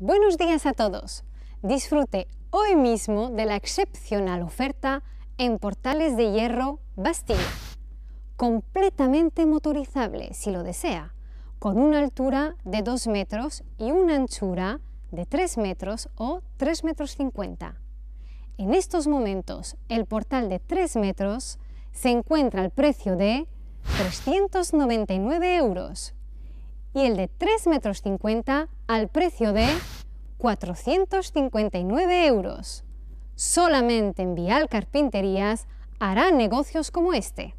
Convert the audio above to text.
Buenos días a todos. Disfrute hoy mismo de la excepcional oferta en Portales de Hierro Bastille. Completamente motorizable, si lo desea, con una altura de 2 metros y una anchura de 3 metros o 3 metros 50. En estos momentos, el portal de 3 metros se encuentra al precio de 399 euros y el de 3,50 metros al precio de 459 euros. Solamente en Vial Carpinterías hará negocios como este.